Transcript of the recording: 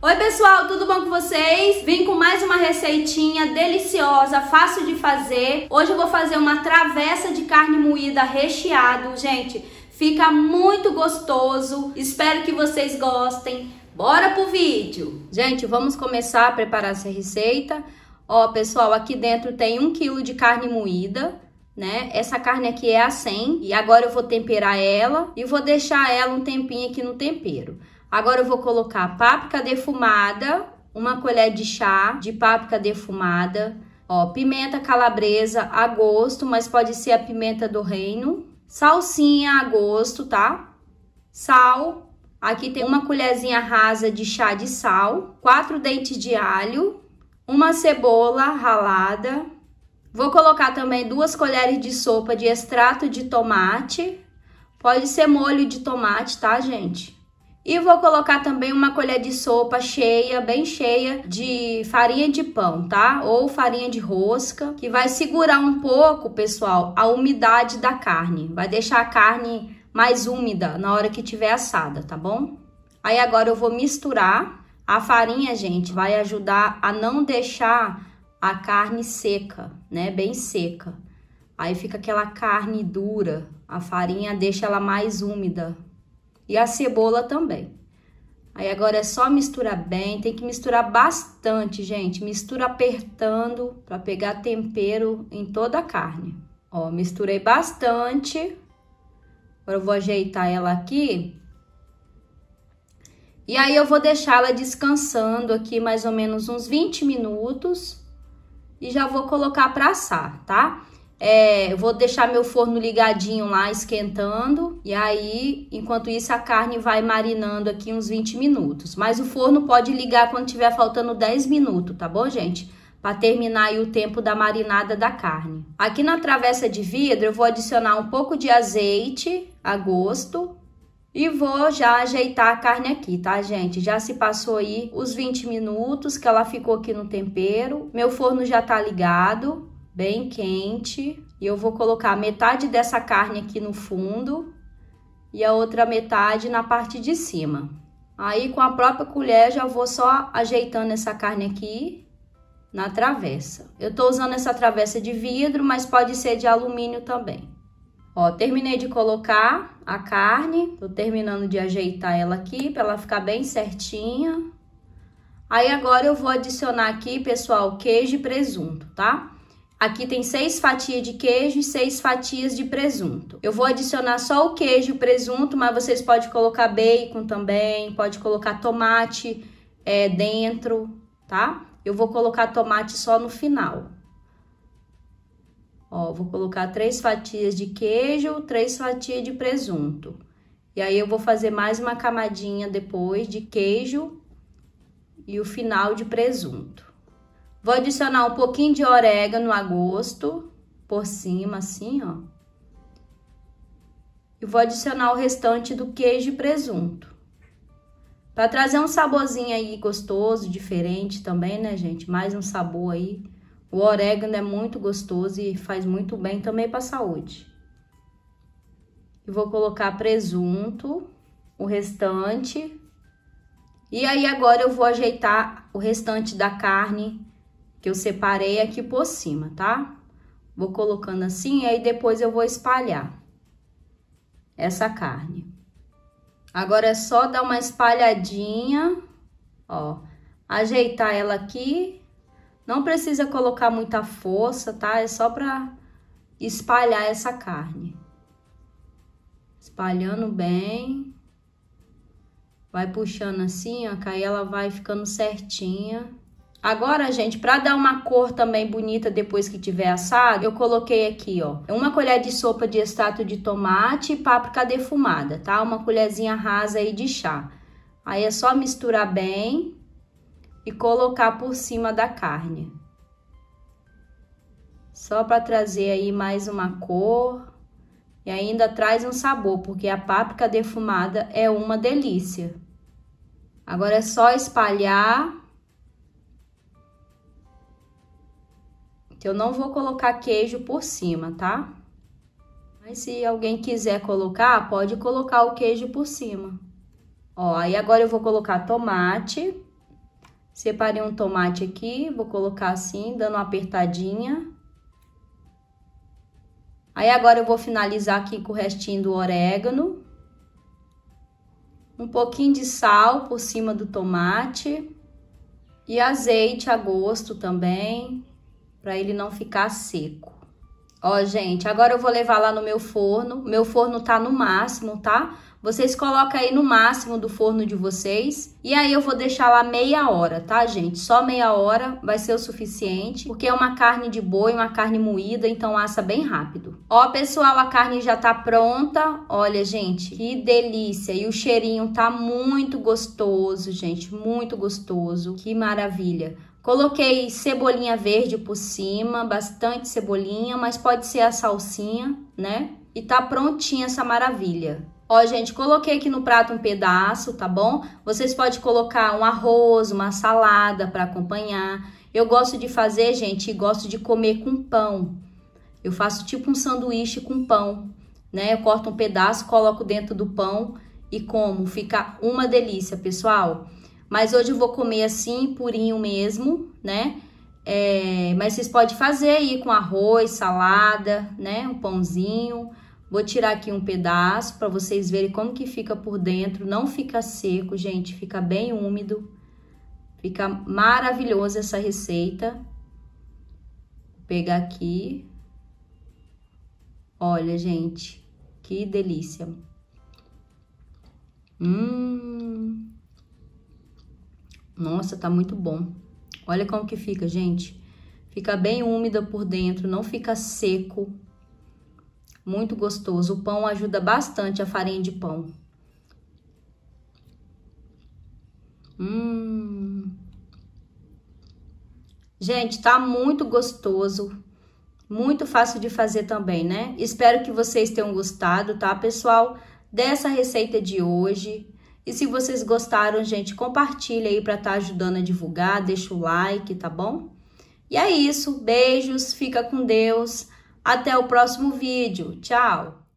Oi pessoal, tudo bom com vocês? Vim com mais uma receitinha deliciosa, fácil de fazer. Hoje eu vou fazer uma travessa de carne moída recheado, gente. Fica muito gostoso. Espero que vocês gostem. Bora pro vídeo. Gente, vamos começar a preparar essa receita. Ó, pessoal, aqui dentro tem um quilo de carne moída, né? Essa carne aqui é a 100 e agora eu vou temperar ela e vou deixar ela um tempinho aqui no tempero. Agora eu vou colocar páprica defumada, uma colher de chá de páprica defumada, ó, pimenta calabresa a gosto, mas pode ser a pimenta do reino, salsinha a gosto, tá? Sal, aqui tem uma colherzinha rasa de chá de sal, quatro dentes de alho, uma cebola ralada. Vou colocar também duas colheres de sopa de extrato de tomate. Pode ser molho de tomate, tá, gente? E vou colocar também uma colher de sopa cheia, bem cheia, de farinha de pão, tá? Ou farinha de rosca, que vai segurar um pouco, pessoal, a umidade da carne. Vai deixar a carne mais úmida na hora que tiver assada, tá bom? Aí agora eu vou misturar. A farinha, gente, vai ajudar a não deixar a carne seca, né? Bem seca. Aí fica aquela carne dura. A farinha deixa ela mais úmida, e a cebola também. Aí agora é só misturar bem, tem que misturar bastante, gente. Mistura apertando para pegar tempero em toda a carne. Ó, misturei bastante. Agora eu vou ajeitar ela aqui. E aí eu vou deixá-la descansando aqui mais ou menos uns 20 minutos e já vou colocar para assar, tá? É, vou deixar meu forno ligadinho lá, esquentando. E aí, enquanto isso, a carne vai marinando aqui uns 20 minutos. Mas o forno pode ligar quando tiver faltando 10 minutos, tá bom, gente? Para terminar o tempo da marinada da carne. Aqui na travessa de vidro, eu vou adicionar um pouco de azeite a gosto. E vou já ajeitar a carne aqui, tá, gente? Já se passou aí os 20 minutos que ela ficou aqui no tempero. Meu forno já tá ligado bem quente. E eu vou colocar metade dessa carne aqui no fundo e a outra metade na parte de cima. Aí, com a própria colher, já vou só ajeitando essa carne aqui na travessa. Eu tô usando essa travessa de vidro, mas pode ser de alumínio também. Ó, terminei de colocar a carne, tô terminando de ajeitar ela aqui para ela ficar bem certinha. Aí agora eu vou adicionar aqui, pessoal, queijo e presunto, tá? Aqui tem seis fatias de queijo e seis fatias de presunto. Eu vou adicionar só o queijo e o presunto, mas vocês podem colocar bacon também, pode colocar tomate é, dentro, tá? Eu vou colocar tomate só no final. Ó, vou colocar três fatias de queijo, três fatias de presunto. E aí eu vou fazer mais uma camadinha depois de queijo e o final de presunto. Vou adicionar um pouquinho de orégano a gosto, por cima, assim, ó. E vou adicionar o restante do queijo e presunto. Para trazer um saborzinho aí gostoso, diferente também, né, gente? Mais um sabor aí. O orégano é muito gostoso e faz muito bem também para saúde. E vou colocar presunto, o restante. E aí agora eu vou ajeitar o restante da carne que eu separei aqui por cima, tá? Vou colocando assim, e aí depois eu vou espalhar essa carne. Agora é só dar uma espalhadinha, ó, ajeitar ela aqui. Não precisa colocar muita força, tá? É só pra espalhar essa carne. Espalhando bem. Vai puxando assim, ó, que aí ela vai ficando certinha. Agora, gente, para dar uma cor também bonita depois que tiver assado, eu coloquei aqui, ó, uma colher de sopa de extrato de tomate e páprica defumada, tá? Uma colherzinha rasa aí de chá. Aí é só misturar bem e colocar por cima da carne. Só para trazer aí mais uma cor e ainda traz um sabor, porque a páprica defumada é uma delícia. Agora é só espalhar eu não vou colocar queijo por cima, tá? Mas se alguém quiser colocar, pode colocar o queijo por cima. Ó, aí agora eu vou colocar tomate. Separei um tomate aqui, vou colocar assim, dando uma apertadinha. Aí agora eu vou finalizar aqui com o restinho do orégano. Um pouquinho de sal por cima do tomate. E azeite a gosto também para ele não ficar seco. Ó, gente, agora eu vou levar lá no meu forno. Meu forno tá no máximo, tá? Vocês colocam aí no máximo do forno de vocês. E aí eu vou deixar lá meia hora, tá, gente? Só meia hora vai ser o suficiente, porque é uma carne de boi, uma carne moída, então assa bem rápido. Ó, pessoal, a carne já tá pronta. Olha, gente, que delícia! E o cheirinho tá muito gostoso, gente, muito gostoso. Que maravilha! Coloquei cebolinha verde por cima, bastante cebolinha, mas pode ser a salsinha, né? E tá prontinha essa maravilha. Ó, gente, coloquei aqui no prato um pedaço, tá bom? Vocês podem colocar um arroz, uma salada para acompanhar. Eu gosto de fazer, gente, e gosto de comer com pão. Eu faço tipo um sanduíche com pão, né? Eu corto um pedaço, coloco dentro do pão e como. Fica uma delícia, pessoal. Mas hoje eu vou comer assim, purinho mesmo, né? É, mas vocês podem fazer aí com arroz, salada, né? Um pãozinho. Vou tirar aqui um pedaço para vocês verem como que fica por dentro. Não fica seco, gente. Fica bem úmido. Fica maravilhosa essa receita. Vou pegar aqui. Olha, gente. Que delícia. Hum... Nossa, tá muito bom. Olha como que fica, gente. Fica bem úmida por dentro, não fica seco. Muito gostoso. O pão ajuda bastante a farinha de pão. Hum. Gente, tá muito gostoso. Muito fácil de fazer também, né? Espero que vocês tenham gostado, tá, pessoal? Dessa receita de hoje. E se vocês gostaram, gente, compartilha aí para estar tá ajudando a divulgar, deixa o like, tá bom? E é isso, beijos, fica com Deus. Até o próximo vídeo. Tchau!